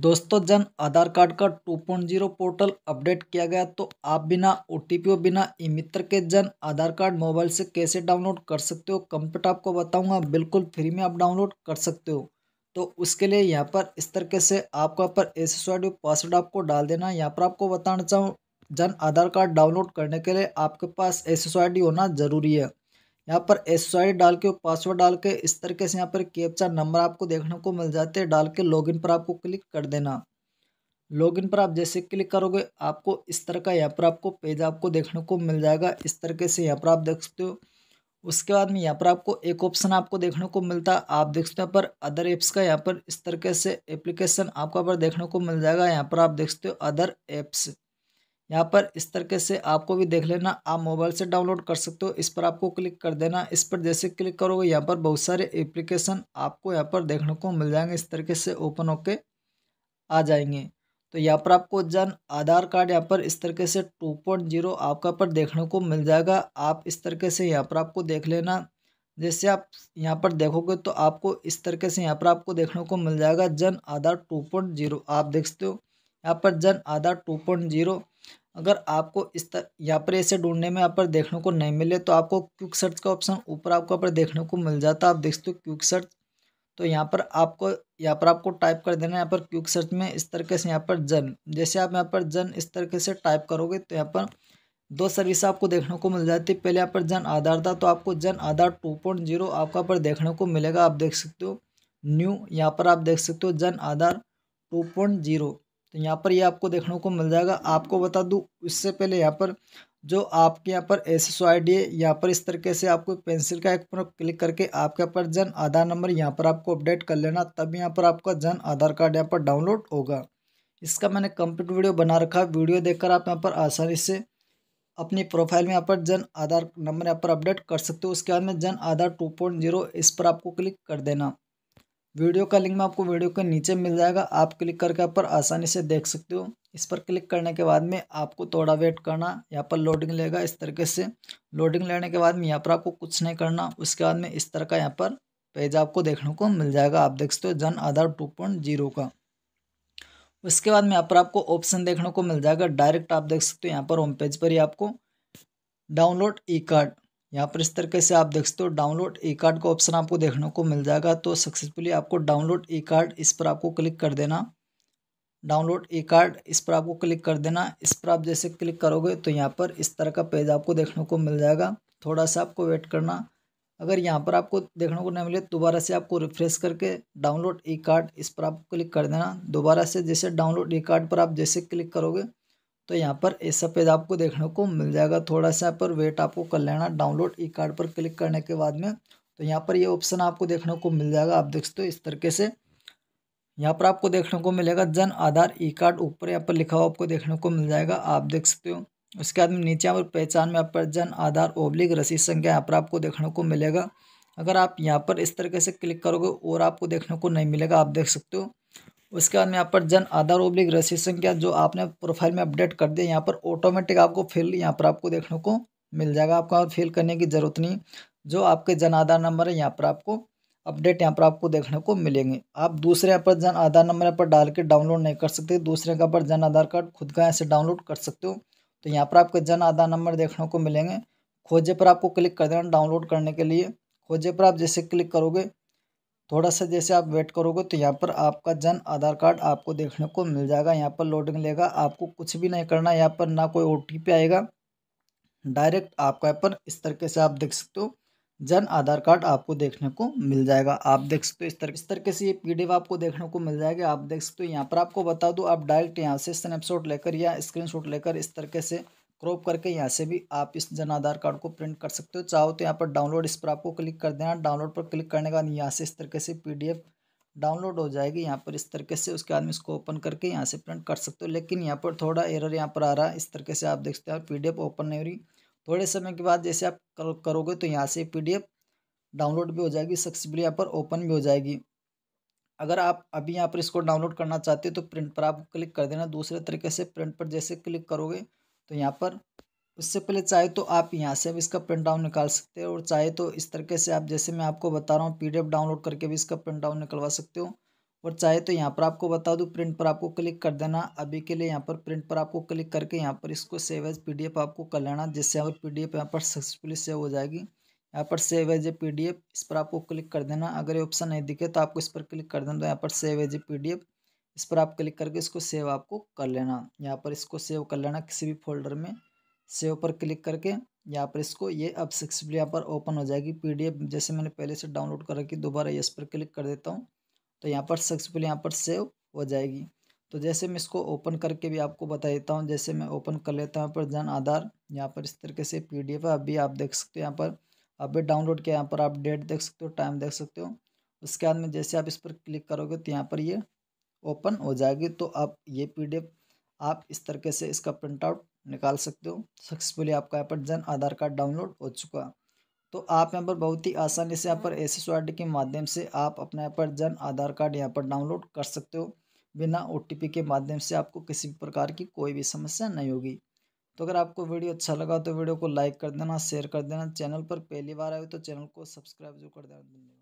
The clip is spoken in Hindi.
दोस्तों जन आधार कार्ड का 2.0 पोर्टल अपडेट किया गया तो आप बिना ओ और बिना ई मित्र के जन आधार कार्ड मोबाइल से कैसे डाउनलोड कर सकते हो कंप्यूटर आपको बताऊंगा बिल्कुल फ्री में आप डाउनलोड कर सकते हो तो उसके लिए यहाँ पर इस तरीके से आपको यहाँ पर एस एस पासवर्ड आपको डाल देना है यहाँ पर आपको बताना चाहूँ जन आधार कार्ड डाउनलोड करने के लिए आपके पास एस होना ज़रूरी है यहाँ पर आई डाल के पासवर्ड डाल के इस तरीके से यहाँ पर कैप्चा नंबर आपको देखने को मिल जाते हैं डाल के लॉगिन पर आपको क्लिक कर देना लॉगिन पर आप जैसे क्लिक करोगे आपको इस तरह का यहाँ पर आपको पेज आपको देखने को मिल जाएगा इस तरीके से यहाँ पर आप देख सकते हो उसके बाद में यहाँ पर आपको एक ऑप्शन आपको देखने को मिलता है आप देख सकते हो पर अदर ऐप्स का यहाँ पर इस तरीके से एप्लीकेशन आपको यहाँ पर देखने को मिल जाएगा यहाँ पर आप देख सकते हो अदर ऐप्स यहाँ पर इस तरीके से आपको भी देख लेना आप मोबाइल से डाउनलोड कर सकते हो इस पर आपको क्लिक कर देना इस पर जैसे क्लिक करोगे यहाँ पर बहुत सारे एप्लीकेशन आपको यहाँ पर देखने को मिल जाएंगे इस तरीके से ओपन होके आ जाएंगे तो यहाँ पर आपको जन आधार कार्ड यहाँ पर इस तरीके से टू पॉइंट जीरो आपका पर देखने को मिल जाएगा आप इस तरीके से यहाँ पर आपको देख लेना जैसे आप यहाँ पर देखोगे तो आपको इस तरीके से यहाँ पर आपको देखने को मिल जाएगा जन आधार टू पॉइंट जीरो आप देखते हो यहाँ पर जन आधार टू पॉइंट जीरो अगर आपको इस तरह यहाँ पर ऐसे ढूंढने में यहाँ पर देखने को नहीं मिले तो आपको क्विक सर्च का ऑप्शन ऊपर आपको यहाँ पर देखने को मिल जाता है आप देख सकते हो क्विक सर्च तो यहाँ पर आपको यहाँ पर आपको टाइप कर देना है यहाँ पर क्विक सर्च में इस तरीके से यहाँ पर जन जैसे आप यहाँ पर जन इस तरीके से टाइप करोगे तो यहाँ पर दो सर्विस आपको देखने को मिल जाती है पहले यहाँ पर जन आधार था तो आपको जन आधार टू पॉइंट जीरो आपका पर देखने को मिलेगा आप देख सकते हो न्यू यहाँ पर आप देख सकते हो जन आधार टू पॉइंट जीरो तो यहाँ पर ये आपको देखने को मिल जाएगा आपको बता दूँ इससे पहले यहाँ पर जो आपके यहाँ पर एस एसेसोइड है यहाँ पर इस तरीके से आपको पेंसिल का एक पर क्लिक करके आपके यहाँ पर जन आधार नंबर यहाँ पर आपको अपडेट कर लेना तब यहाँ पर आपका जन आधार कार्ड यहाँ पर डाउनलोड होगा इसका मैंने कंप्लीट वीडियो बना रखा है वीडियो देखकर आप यहाँ पर आसानी से अपनी प्रोफाइल में यहाँ पर जन आधार नंबर यहाँ पर अपडेट कर सकते हो उसके बाद में जन आधार टू पॉइंट जीरो इस पर आपको क्लिक कर देना वीडियो का लिंक में आपको वीडियो के नीचे मिल जाएगा आप क्लिक करके आप पर आसानी से देख सकते हो इस पर क्लिक करने के बाद में आपको थोड़ा वेट करना यहाँ पर लोडिंग लेगा इस तरीके से लोडिंग लेने के बाद में यहाँ पर आपको कुछ नहीं करना उसके बाद में इस तरह का यहाँ पर पेज आपको देखने को मिल जाएगा आप देख सकते हो जन आधार टू पॉइंट जीरो का उसके बाद में यहाँ पर आपको ऑप्शन देखने को मिल जाएगा डायरेक्ट आप देख सकते हो यहाँ पर होम पेज पर ही आपको डाउनलोड ई कार्ड यहाँ पर इस तरीके से आप देख सकते हो डाउनलोड ई कार्ड का ऑप्शन आपको देखने को मिल जाएगा तो सक्सेसफुली आपको डाउनलोड ई कार्ड इस पर आपको क्लिक कर देना डाउनलोड ई कार्ड इस पर आपको क्लिक कर देना इस पर आप जैसे क्लिक करोगे तो यहाँ पर इस तरह का पेज आपको देखने को मिल जाएगा थोड़ा सा आपको वेट करना अगर यहाँ पर आपको देखने को नहीं मिले दोबारा से आपको रिफ्रेश करके डाउनलोड ई कार्ड इस पर आप क्लिक कर देना दोबारा से जैसे डाउनलोड ई कार्ड पर आप जैसे क्लिक करोगे तो यहाँ पर ऐसा पेज आपको देखने को मिल जाएगा थोड़ा सा यहाँ पर वेट आपको कर लेना डाउनलोड ई कार्ड पर क्लिक करने के बाद में तो यहाँ पर ये ऑप्शन आपको देखने को मिल जाएगा आप देख सकते हो इस तरीके से यहाँ पर आपको देखने को मिलेगा जन आधार ई कार्ड ऊपर यहाँ पर लिखा हुआ आपको देखने को मिल जाएगा आप देख सकते हो उसके बाद में नीचे यहाँ पर पहचान में यहाँ पर जन आधार ओब्लिक रसीद संख्या यहाँ पर आपको देखने को मिलेगा अगर आप यहाँ पर इस तरीके से क्लिक करोगे और आपको देखने को नहीं मिलेगा आप देख सकते हो उसके बाद में यहाँ पर जन आधार ओब्लिक रजिस्ट्रेशन किया जो आपने प्रोफाइल में अपडेट कर दिया यहाँ पर ऑटोमेटिक आपको फिल यहाँ पर आपको देखने को मिल जाएगा आपको और फिल करने की ज़रूरत नहीं जो आपके जन आधार नंबर है यहाँ पर आपको अपडेट यहाँ पर आपको देखने को मिलेंगे आप दूसरे यहाँ पर जन आधार नंबर यहाँ पर डाल के डाउनलोड नहीं कर सकते दूसरे का पर जन आधार कार्ड खुद का यहाँ से डाउनलोड कर सकते हो तो यहाँ पर आपके जन आधार नंबर देखने को मिलेंगे खोजे पर आपको क्लिक कर देना डाउनलोड करने के लिए खोजे पर आप जैसे क्लिक करोगे थोड़ा सा जैसे आप वेट करोगे तो यहाँ पर आपका जन आधार कार्ड आपको देखने को मिल जाएगा यहाँ पर लोडिंग लेगा आपको कुछ भी नहीं करना यहाँ पर ना कोई ओ आएगा डायरेक्ट आपका यहाँ पर इस तरीके से आप देख सकते हो जन आधार कार्ड आपको देखने को मिल जाएगा आप देख सकते हो इस तरह इस तरीके से ये पीडीएफ आपको देखने को मिल जाएगा आप देख सकते हो यहाँ पर आपको बता दूँ आप डायरेक्ट यहाँ से स्नैपशॉट लेकर या स्क्रीनशॉट लेकर इस तरीके से क्रॉप करके यहाँ से भी आप इस जन आधार कार्ड को प्रिंट कर सकते हो चाहो तो यहाँ पर डाउनलोड इस पर आपको क्लिक कर देना डाउनलोड पर क्लिक करने के बाद यहाँ से इस तरीके से पी डाउनलोड हो जाएगी यहाँ पर इस तरीके से उसके बाद में इसको ओपन करके यहाँ से प्रिंट कर सकते हो लेकिन यहाँ पर थोड़ा एरर यहाँ पर आ रहा है इस तरीके से आप देख सकते हो पीडीएफ ओपन नहीं हो रही थोड़े समय के बाद जैसे आप करोगे तो यहाँ से पीडीएफ डाउनलोड भी हो जाएगी सक्सेसफुली यहाँ पर ओपन भी हो जाएगी अगर आप अभी यहाँ पर इसको डाउनलोड करना चाहते हो तो प्रिंट पर आप क्लिक कर देना दूसरे तरीके से प्रिंट पर जैसे क्लिक करोगे तो यहाँ पर उससे पहले चाहे तो आप यहाँ से भी इसका प्रिंट आउट निकाल सकते हो और चाहे तो इस तरीके से आप जैसे मैं आपको बता रहा हूँ पी डाउनलोड करके भी इसका प्रिंट आउट निकलवा सकते हो और चाहे तो यहाँ पर आपको बता दूँ प्रिंट पर आपको क्लिक कर देना अभी के लिए यहाँ पर प्रिंट पर आपको क्लिक करके यहाँ पर इसको सेव एज पी आपको कर लेना जिससे यहाँ पर पी डी यहाँ पर सक्सेसफुली सेव हो जाएगी यहाँ पर सेव एज ए पी इस पर आपको क्लिक कर देना अगर ये ऑप्शन नहीं दिखे तो आपको इस पर क्लिक कर देना तो यहाँ पर save as a P D F इस पर आप क्लिक करके इसको सेव आपको कर लेना यहाँ पर इसको सेव कर लेना किसी भी फोल्डर में सेव पर क्लिक करके यहाँ पर इसको ये अब सक्सेसफुली यहाँ पर ओपन हो जाएगी पीडीएफ जैसे मैंने पहले से डाउनलोड कर रखी दोबारा इस पर क्लिक कर देता हूँ तो यहाँ पर सक्सेसफुली यहाँ पर सेव हो जाएगी तो जैसे मैं इसको ओपन करके भी आपको बता देता हूँ जैसे मैं ओपन कर लेता हूँ यहाँ पर जन आधार यहाँ पर इस तरीके से पी डी एफ है अभी आप देख सकते हो यहाँ पर अभी डाउनलोड किया यहाँ पर आप डेट देख सकते हो टाइम देख सकते हो उसके बाद में जैसे आप इस पर क्लिक करोगे तो यहाँ पर ये ओपन हो जाएगी तो आप ये पी आप इस तरीके से इसका प्रिंट आउट निकाल सकते हो सक्सेसफुली आपका यहाँ पर जन आधार कार्ड डाउनलोड हो चुका तो आप यहाँ पर बहुत ही आसानी से यहाँ पर एस के माध्यम से आप अपने यहाँ पर जन आधार कार्ड यहाँ पर डाउनलोड कर सकते हो बिना ओ के माध्यम से आपको किसी भी प्रकार की कोई भी समस्या नहीं होगी तो अगर आपको वीडियो अच्छा लगा तो वीडियो को लाइक कर देना शेयर कर देना चैनल पर पहली बार आए तो चैनल को सब्सक्राइब जरूर कर देना धन्यवाद